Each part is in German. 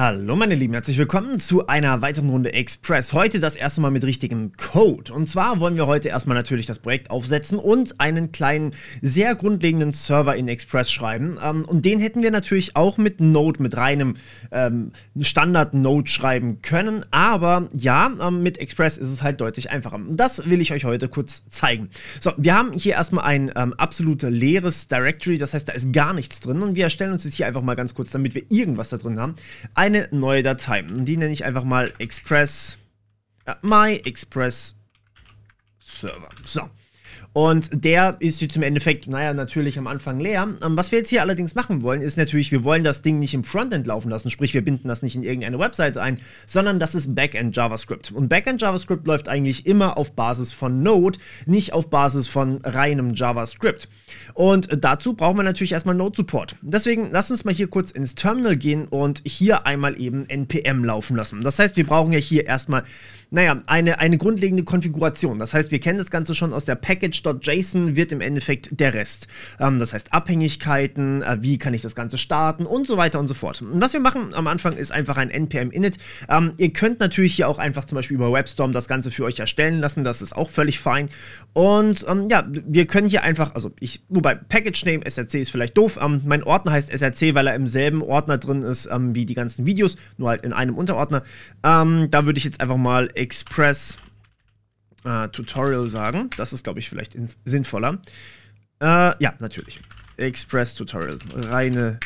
Hallo meine Lieben, herzlich willkommen zu einer weiteren Runde Express. Heute das erste Mal mit richtigem Code. Und zwar wollen wir heute erstmal natürlich das Projekt aufsetzen und einen kleinen, sehr grundlegenden Server in Express schreiben. Ähm, und den hätten wir natürlich auch mit Node, mit reinem ähm, Standard-Node schreiben können. Aber ja, ähm, mit Express ist es halt deutlich einfacher. Das will ich euch heute kurz zeigen. So, wir haben hier erstmal ein ähm, absolut leeres Directory, das heißt, da ist gar nichts drin. Und wir erstellen uns jetzt hier einfach mal ganz kurz, damit wir irgendwas da drin haben eine neue Datei. Und die nenne ich einfach mal Express, äh, My Express Server. So. Und der ist jetzt im Endeffekt, naja, natürlich am Anfang leer. Ähm, was wir jetzt hier allerdings machen wollen, ist natürlich, wir wollen das Ding nicht im Frontend laufen lassen, sprich, wir binden das nicht in irgendeine Webseite ein, sondern das ist Backend JavaScript. Und Backend JavaScript läuft eigentlich immer auf Basis von Node, nicht auf Basis von reinem JavaScript. Und dazu brauchen wir natürlich erstmal Node-Support. Deswegen lass uns mal hier kurz ins Terminal gehen und hier einmal eben NPM laufen lassen. Das heißt, wir brauchen ja hier erstmal, naja, eine, eine grundlegende Konfiguration. Das heißt, wir kennen das Ganze schon aus der Package JSON wird im Endeffekt der Rest. Ähm, das heißt Abhängigkeiten, äh, wie kann ich das Ganze starten und so weiter und so fort. Und was wir machen am Anfang ist einfach ein npm-init. Ähm, ihr könnt natürlich hier auch einfach zum Beispiel über WebStorm das Ganze für euch erstellen lassen, das ist auch völlig fein. Und ähm, ja, wir können hier einfach, also ich, wobei Package Name SRC ist vielleicht doof, ähm, mein Ordner heißt SRC, weil er im selben Ordner drin ist ähm, wie die ganzen Videos, nur halt in einem Unterordner. Ähm, da würde ich jetzt einfach mal Express äh, Tutorial sagen. Das ist, glaube ich, vielleicht sinnvoller. Äh, ja, natürlich. Express Tutorial. Reine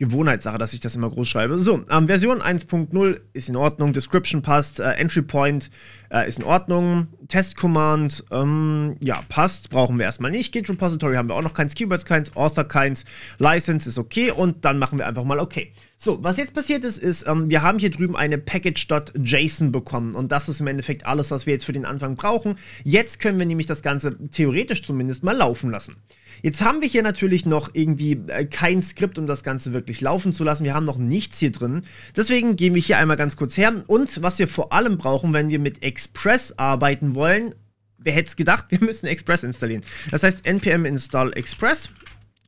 Gewohnheitssache, dass ich das immer groß schreibe. So, ähm, Version 1.0 ist in Ordnung, Description passt, äh, Entry Point äh, ist in Ordnung, Test Command, ähm, ja, passt, brauchen wir erstmal nicht. Git Repository haben wir auch noch keins, Keywords keins, Author keins, License ist okay und dann machen wir einfach mal okay. So, was jetzt passiert ist, ist, ähm, wir haben hier drüben eine Package.json bekommen und das ist im Endeffekt alles, was wir jetzt für den Anfang brauchen. Jetzt können wir nämlich das Ganze theoretisch zumindest mal laufen lassen. Jetzt haben wir hier natürlich noch irgendwie äh, kein Skript, um das Ganze wirklich laufen zu lassen. Wir haben noch nichts hier drin. Deswegen gehen wir hier einmal ganz kurz her. Und was wir vor allem brauchen, wenn wir mit Express arbeiten wollen, wer hätte es gedacht, wir müssen Express installieren. Das heißt npm install express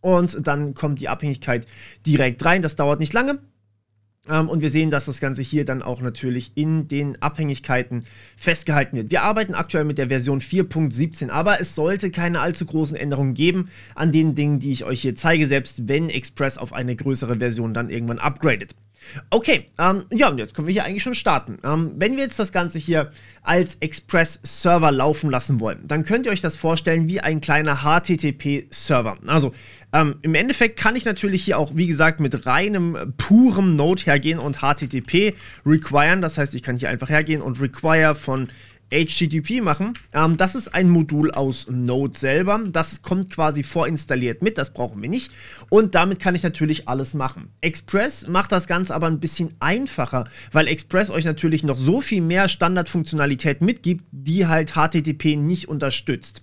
und dann kommt die Abhängigkeit direkt rein. Das dauert nicht lange. Ähm, und wir sehen, dass das Ganze hier dann auch natürlich in den Abhängigkeiten festgehalten wird. Wir arbeiten aktuell mit der Version 4.17, aber es sollte keine allzu großen Änderungen geben an den Dingen, die ich euch hier zeige, selbst wenn Express auf eine größere Version dann irgendwann upgradet. Okay, ähm, ja, und jetzt können wir hier eigentlich schon starten. Ähm, wenn wir jetzt das Ganze hier als Express-Server laufen lassen wollen, dann könnt ihr euch das vorstellen wie ein kleiner HTTP-Server. Also ähm, im Endeffekt kann ich natürlich hier auch, wie gesagt, mit reinem, äh, purem Node hergehen und HTTP requiren. Das heißt, ich kann hier einfach hergehen und require von HTTP machen. Ähm, das ist ein Modul aus Node selber. Das kommt quasi vorinstalliert mit, das brauchen wir nicht. Und damit kann ich natürlich alles machen. Express macht das Ganze aber ein bisschen einfacher, weil Express euch natürlich noch so viel mehr Standardfunktionalität mitgibt, die halt HTTP nicht unterstützt.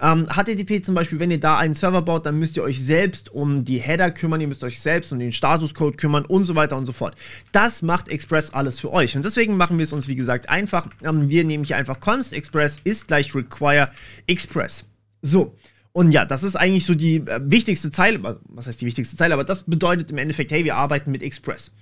Ähm, HTTP zum Beispiel, wenn ihr da einen Server baut, dann müsst ihr euch selbst um die Header kümmern, ihr müsst euch selbst um den Statuscode kümmern und so weiter und so fort. Das macht Express alles für euch. Und deswegen machen wir es uns, wie gesagt, einfach. Ähm, wir nehmen hier einfach const express ist gleich require express. So. Und ja, das ist eigentlich so die äh, wichtigste Zeile, was heißt die wichtigste Zeile, aber das bedeutet im Endeffekt, hey, wir arbeiten mit Express.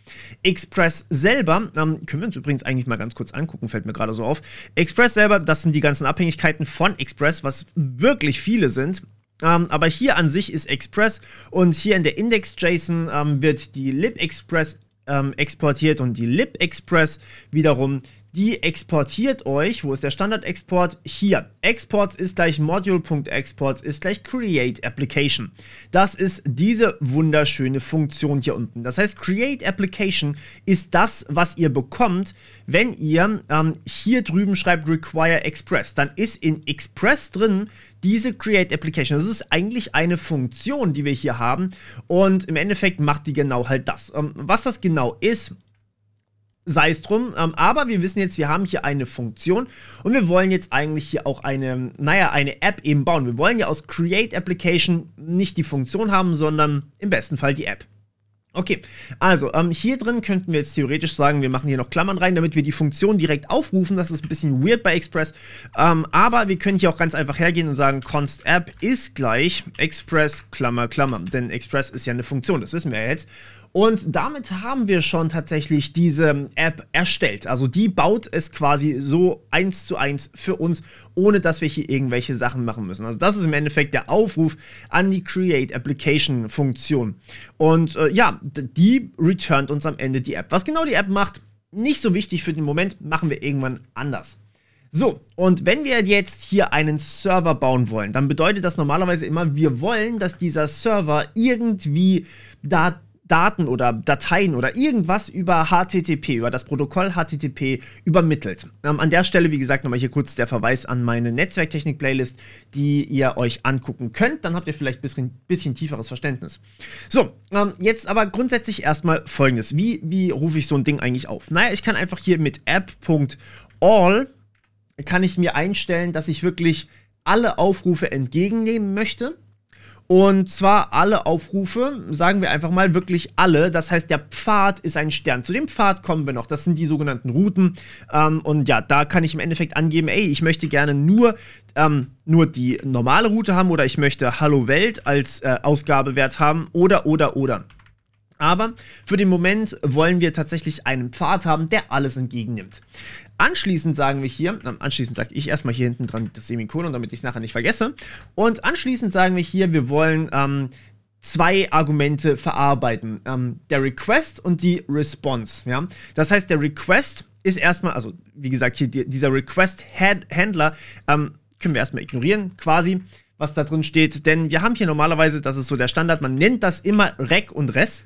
Express selber, ähm, können wir uns übrigens eigentlich mal ganz kurz angucken, fällt mir gerade so auf. Express selber, das sind die ganzen Abhängigkeiten von Express, was wirklich viele sind. Ähm, aber hier an sich ist Express und hier in der Index.json ähm, wird die libexpress ähm, exportiert und die libexpress wiederum die exportiert euch, wo ist der Standard-Export? Hier. Exports ist gleich Module.exports ist gleich Create Application. Das ist diese wunderschöne Funktion hier unten. Das heißt, Create Application ist das, was ihr bekommt, wenn ihr ähm, hier drüben schreibt Require Express. Dann ist in Express drin diese Create Application. Das ist eigentlich eine Funktion, die wir hier haben und im Endeffekt macht die genau halt das. Ähm, was das genau ist, Sei es drum, ähm, aber wir wissen jetzt, wir haben hier eine Funktion und wir wollen jetzt eigentlich hier auch eine, naja, eine App eben bauen. Wir wollen ja aus Create Application nicht die Funktion haben, sondern im besten Fall die App. Okay, also ähm, hier drin könnten wir jetzt theoretisch sagen, wir machen hier noch Klammern rein, damit wir die Funktion direkt aufrufen. Das ist ein bisschen weird bei Express, ähm, aber wir können hier auch ganz einfach hergehen und sagen, const app ist gleich Express Klammer Klammer, denn Express ist ja eine Funktion, das wissen wir ja jetzt. Und damit haben wir schon tatsächlich diese ähm, App erstellt. Also die baut es quasi so eins zu eins für uns, ohne dass wir hier irgendwelche Sachen machen müssen. Also das ist im Endeffekt der Aufruf an die Create Application Funktion. Und äh, ja, die returnt uns am Ende die App. Was genau die App macht, nicht so wichtig für den Moment, machen wir irgendwann anders. So, und wenn wir jetzt hier einen Server bauen wollen, dann bedeutet das normalerweise immer, wir wollen, dass dieser Server irgendwie da Daten oder Dateien oder irgendwas über HTTP, über das Protokoll HTTP übermittelt. Ähm, an der Stelle, wie gesagt, nochmal hier kurz der Verweis an meine Netzwerktechnik-Playlist, die ihr euch angucken könnt. Dann habt ihr vielleicht ein bisschen, bisschen, tieferes Verständnis. So, ähm, jetzt aber grundsätzlich erstmal folgendes. Wie, wie rufe ich so ein Ding eigentlich auf? Naja, ich kann einfach hier mit app.all kann ich mir einstellen, dass ich wirklich alle Aufrufe entgegennehmen möchte und zwar alle Aufrufe, sagen wir einfach mal wirklich alle. Das heißt, der Pfad ist ein Stern. Zu dem Pfad kommen wir noch. Das sind die sogenannten Routen. Ähm, und ja, da kann ich im Endeffekt angeben, ey, ich möchte gerne nur, ähm, nur die normale Route haben oder ich möchte Hallo Welt als äh, Ausgabewert haben oder, oder, oder. Aber für den Moment wollen wir tatsächlich einen Pfad haben, der alles entgegennimmt. Anschließend sagen wir hier, anschließend sage ich erstmal hier hinten dran das Semikolon, damit ich es nachher nicht vergesse. Und anschließend sagen wir hier, wir wollen ähm, zwei Argumente verarbeiten. Ähm, der Request und die Response. Ja? Das heißt, der Request ist erstmal, also wie gesagt, hier dieser Request-Händler ähm, können wir erstmal ignorieren, quasi, was da drin steht. Denn wir haben hier normalerweise, das ist so der Standard, man nennt das immer Rec und Res.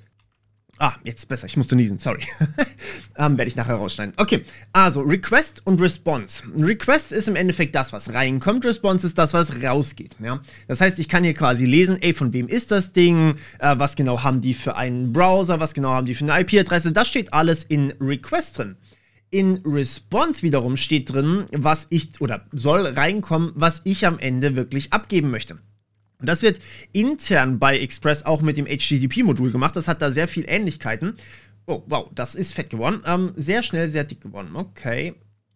Ah, jetzt besser. Ich musste niesen. Sorry. ähm, Werde ich nachher rausschneiden. Okay, also Request und Response. Request ist im Endeffekt das, was reinkommt. Response ist das, was rausgeht. Ja? Das heißt, ich kann hier quasi lesen, ey, von wem ist das Ding? Äh, was genau haben die für einen Browser? Was genau haben die für eine IP-Adresse? Das steht alles in Request drin. In Response wiederum steht drin, was ich oder soll reinkommen, was ich am Ende wirklich abgeben möchte. Und das wird intern bei Express auch mit dem HTTP-Modul gemacht. Das hat da sehr viel Ähnlichkeiten. Oh, wow, das ist fett geworden. Ähm, sehr schnell, sehr dick geworden. Okay,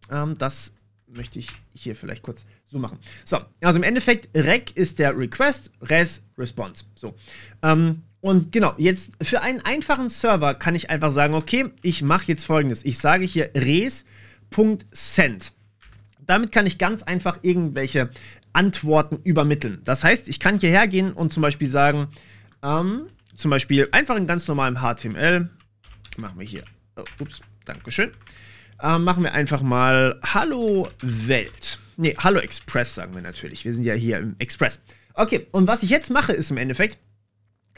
ähm, das möchte ich hier vielleicht kurz so machen. So, also im Endeffekt, REC ist der Request, RES Response. So, ähm, und genau, jetzt für einen einfachen Server kann ich einfach sagen, okay, ich mache jetzt folgendes. Ich sage hier res.send damit kann ich ganz einfach irgendwelche Antworten übermitteln. Das heißt, ich kann hierher gehen und zum Beispiel sagen, ähm, zum Beispiel einfach in ganz normalem HTML, machen wir hier, oh, ups, Dankeschön, ähm, machen wir einfach mal Hallo Welt. Ne, Hallo Express sagen wir natürlich. Wir sind ja hier im Express. Okay, und was ich jetzt mache, ist im Endeffekt,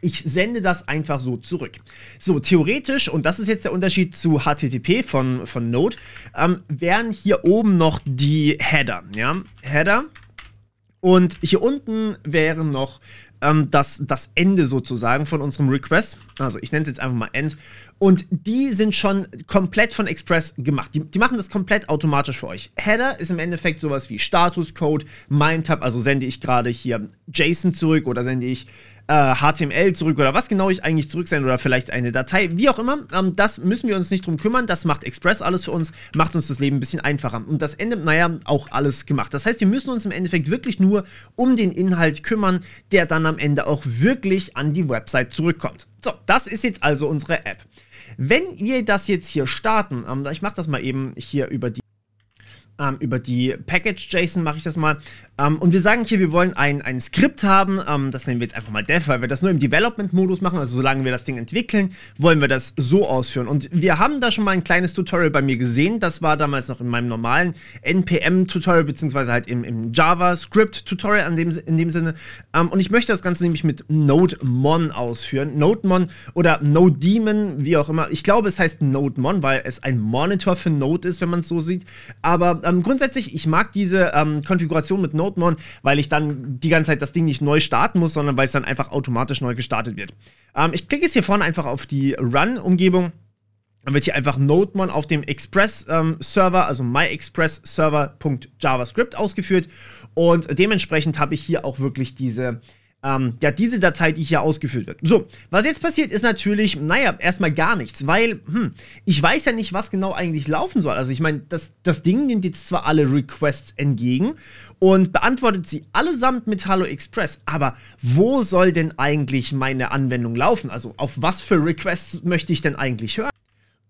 ich sende das einfach so zurück. So, theoretisch, und das ist jetzt der Unterschied zu HTTP von, von Node, ähm, wären hier oben noch die Header, ja, Header. Und hier unten wäre noch ähm, das, das Ende sozusagen von unserem Request. Also ich nenne es jetzt einfach mal End. Und die sind schon komplett von Express gemacht. Die, die machen das komplett automatisch für euch. Header ist im Endeffekt sowas wie Status Statuscode, Mindtab, also sende ich gerade hier JSON zurück oder sende ich äh, HTML zurück oder was genau ich eigentlich zurücksende oder vielleicht eine Datei, wie auch immer. Ähm, das müssen wir uns nicht drum kümmern. Das macht Express alles für uns, macht uns das Leben ein bisschen einfacher. Und das Ende, naja, auch alles gemacht. Das heißt, wir müssen uns im Endeffekt wirklich nur um den Inhalt kümmern, der dann am Ende auch wirklich an die Website zurückkommt. So, das ist jetzt also unsere App. Wenn wir das jetzt hier starten, ähm, ich mache das mal eben hier über die ähm, über die Package-JSON mache ich das mal. Ähm, und wir sagen hier, wir wollen ein, ein Skript haben, ähm, das nennen wir jetzt einfach mal Dev, weil wir das nur im Development-Modus machen, also solange wir das Ding entwickeln, wollen wir das so ausführen. Und wir haben da schon mal ein kleines Tutorial bei mir gesehen, das war damals noch in meinem normalen NPM-Tutorial, beziehungsweise halt im, im JavaScript-Tutorial in dem, in dem Sinne. Ähm, und ich möchte das Ganze nämlich mit NodeMon ausführen. NodeMon oder NodeDemon, wie auch immer. Ich glaube, es heißt NodeMon, weil es ein Monitor für Node ist, wenn man es so sieht. Aber ähm, grundsätzlich, ich mag diese ähm, Konfiguration mit NoteMon, weil ich dann die ganze Zeit das Ding nicht neu starten muss, sondern weil es dann einfach automatisch neu gestartet wird. Ähm, ich klicke jetzt hier vorne einfach auf die Run-Umgebung. Dann wird hier einfach NodeMon auf dem Express-Server, ähm, also myexpress-server.javascript ausgeführt. Und dementsprechend habe ich hier auch wirklich diese ähm, ja, diese Datei, die hier ausgeführt wird. So, was jetzt passiert, ist natürlich, naja, erstmal gar nichts, weil, hm, ich weiß ja nicht, was genau eigentlich laufen soll. Also ich meine, das, das Ding nimmt jetzt zwar alle Requests entgegen und beantwortet sie allesamt mit Hallo Express, aber wo soll denn eigentlich meine Anwendung laufen? Also auf was für Requests möchte ich denn eigentlich hören?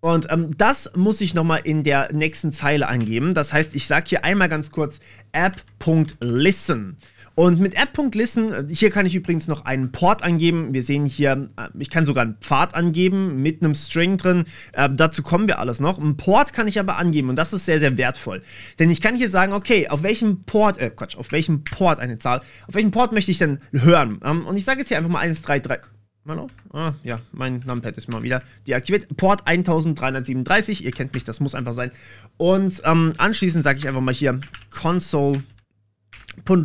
Und ähm, das muss ich nochmal in der nächsten Zeile angeben. Das heißt, ich sage hier einmal ganz kurz app.listen. Und mit app.listen, äh, hier kann ich übrigens noch einen Port angeben. Wir sehen hier, äh, ich kann sogar einen Pfad angeben mit einem String drin. Äh, dazu kommen wir alles noch. Einen Port kann ich aber angeben und das ist sehr, sehr wertvoll. Denn ich kann hier sagen, okay, auf welchem Port, äh, Quatsch, auf welchem Port eine Zahl, auf welchem Port möchte ich denn hören? Ähm, und ich sage jetzt hier einfach mal 133. Hallo? Ah, ja, mein Numpad ist mal wieder deaktiviert. Port 1337, ihr kennt mich, das muss einfach sein. Und ähm, anschließend sage ich einfach mal hier console.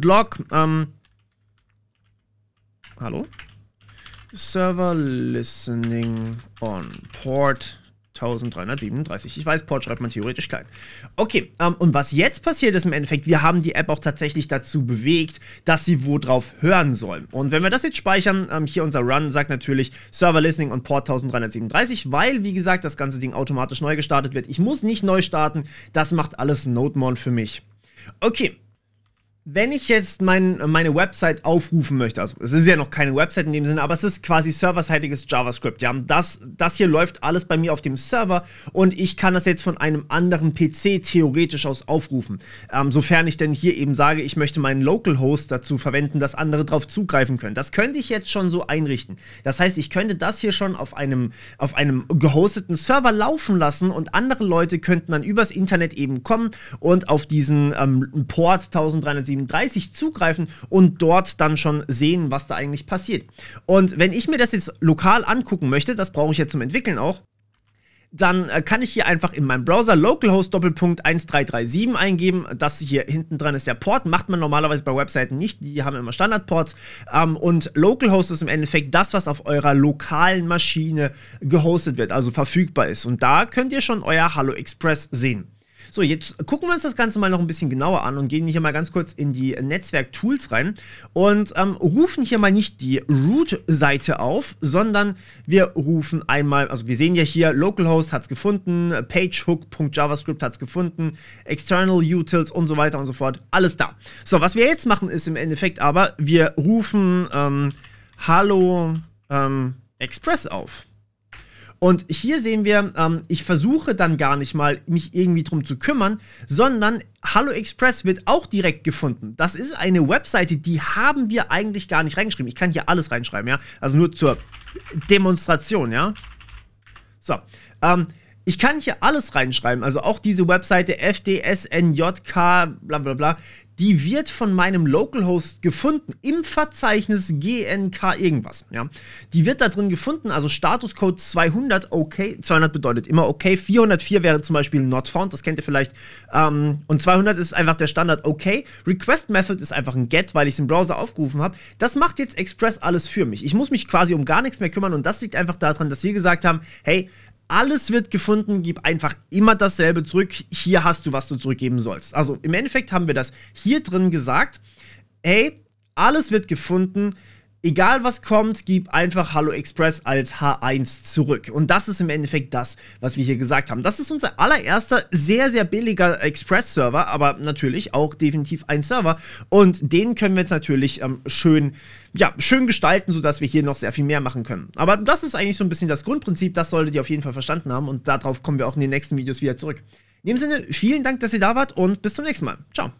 Log. Ähm, hallo? Server listening on port 1337. Ich weiß, Port schreibt man theoretisch klein. Okay, ähm, und was jetzt passiert ist im Endeffekt, wir haben die App auch tatsächlich dazu bewegt, dass sie wo drauf hören soll. Und wenn wir das jetzt speichern, ähm, hier unser Run sagt natürlich Server Listening on Port 1337, weil, wie gesagt, das ganze Ding automatisch neu gestartet wird. Ich muss nicht neu starten, das macht alles NodeMon für mich. Okay, wenn ich jetzt mein, meine Website aufrufen möchte, also es ist ja noch keine Website in dem Sinne, aber es ist quasi serverseitiges JavaScript. Ja, das, das hier läuft alles bei mir auf dem Server und ich kann das jetzt von einem anderen PC theoretisch aus aufrufen. Ähm, sofern ich denn hier eben sage, ich möchte meinen Localhost dazu verwenden, dass andere darauf zugreifen können. Das könnte ich jetzt schon so einrichten. Das heißt, ich könnte das hier schon auf einem, auf einem gehosteten Server laufen lassen und andere Leute könnten dann übers Internet eben kommen und auf diesen ähm, Port 1307 gegen 30 zugreifen und dort dann schon sehen, was da eigentlich passiert. Und wenn ich mir das jetzt lokal angucken möchte, das brauche ich ja zum Entwickeln auch, dann äh, kann ich hier einfach in meinem Browser localhost Doppelpunkt 1337 eingeben. Das hier hinten dran ist der Port, macht man normalerweise bei Webseiten nicht, die haben immer Standardports. Ähm, und localhost ist im Endeffekt das, was auf eurer lokalen Maschine gehostet wird, also verfügbar ist. Und da könnt ihr schon euer Hallo Express sehen. So, jetzt gucken wir uns das Ganze mal noch ein bisschen genauer an und gehen hier mal ganz kurz in die Netzwerk-Tools rein und ähm, rufen hier mal nicht die Root-Seite auf, sondern wir rufen einmal, also wir sehen ja hier, localhost hat es gefunden, pagehook.javascript hat es gefunden, external utils und so weiter und so fort, alles da. So, was wir jetzt machen ist im Endeffekt aber, wir rufen ähm, Hallo ähm, Express auf. Und hier sehen wir, ähm, ich versuche dann gar nicht mal, mich irgendwie drum zu kümmern, sondern Hallo Express wird auch direkt gefunden. Das ist eine Webseite, die haben wir eigentlich gar nicht reingeschrieben. Ich kann hier alles reinschreiben, ja. Also nur zur Demonstration, ja. So, ähm, ich kann hier alles reinschreiben, also auch diese Webseite FDSNJK, bla bla bla, die wird von meinem Localhost gefunden im Verzeichnis GNK irgendwas. Ja? Die wird da drin gefunden, also Statuscode 200, okay, 200 bedeutet immer okay, 404 wäre zum Beispiel not found, das kennt ihr vielleicht, ähm, und 200 ist einfach der Standard okay. Request Method ist einfach ein Get, weil ich es im Browser aufgerufen habe. Das macht jetzt Express alles für mich. Ich muss mich quasi um gar nichts mehr kümmern und das liegt einfach daran, dass wir gesagt haben, hey, alles wird gefunden, gib einfach immer dasselbe zurück. Hier hast du, was du zurückgeben sollst. Also im Endeffekt haben wir das hier drin gesagt. Ey, alles wird gefunden, Egal was kommt, gib einfach Hallo Express als H1 zurück. Und das ist im Endeffekt das, was wir hier gesagt haben. Das ist unser allererster sehr, sehr billiger Express-Server, aber natürlich auch definitiv ein Server. Und den können wir jetzt natürlich ähm, schön, ja, schön gestalten, sodass wir hier noch sehr viel mehr machen können. Aber das ist eigentlich so ein bisschen das Grundprinzip. Das solltet ihr auf jeden Fall verstanden haben. Und darauf kommen wir auch in den nächsten Videos wieder zurück. In dem Sinne, vielen Dank, dass ihr da wart und bis zum nächsten Mal. Ciao.